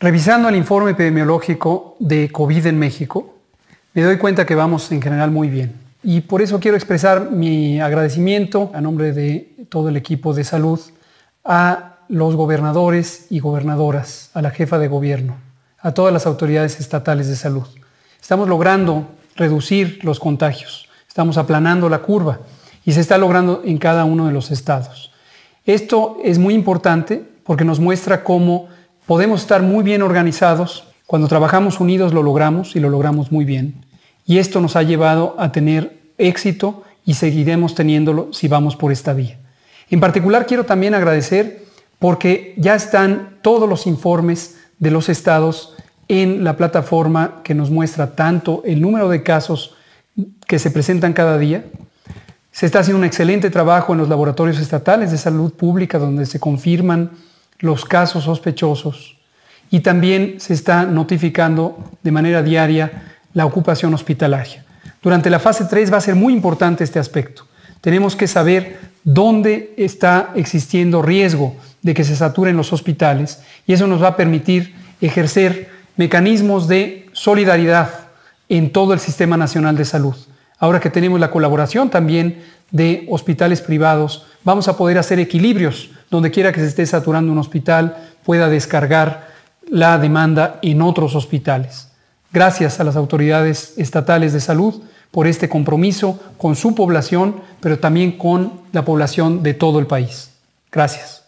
Revisando el informe epidemiológico de COVID en México, me doy cuenta que vamos en general muy bien. Y por eso quiero expresar mi agradecimiento a nombre de todo el equipo de salud a los gobernadores y gobernadoras, a la jefa de gobierno, a todas las autoridades estatales de salud. Estamos logrando reducir los contagios, estamos aplanando la curva y se está logrando en cada uno de los estados. Esto es muy importante porque nos muestra cómo Podemos estar muy bien organizados. Cuando trabajamos unidos lo logramos y lo logramos muy bien. Y esto nos ha llevado a tener éxito y seguiremos teniéndolo si vamos por esta vía. En particular quiero también agradecer porque ya están todos los informes de los estados en la plataforma que nos muestra tanto el número de casos que se presentan cada día. Se está haciendo un excelente trabajo en los laboratorios estatales de salud pública donde se confirman los casos sospechosos y también se está notificando de manera diaria la ocupación hospitalaria. Durante la fase 3 va a ser muy importante este aspecto. Tenemos que saber dónde está existiendo riesgo de que se saturen los hospitales y eso nos va a permitir ejercer mecanismos de solidaridad en todo el sistema nacional de salud ahora que tenemos la colaboración también de hospitales privados, vamos a poder hacer equilibrios. Donde quiera que se esté saturando un hospital, pueda descargar la demanda en otros hospitales. Gracias a las autoridades estatales de salud por este compromiso con su población, pero también con la población de todo el país. Gracias.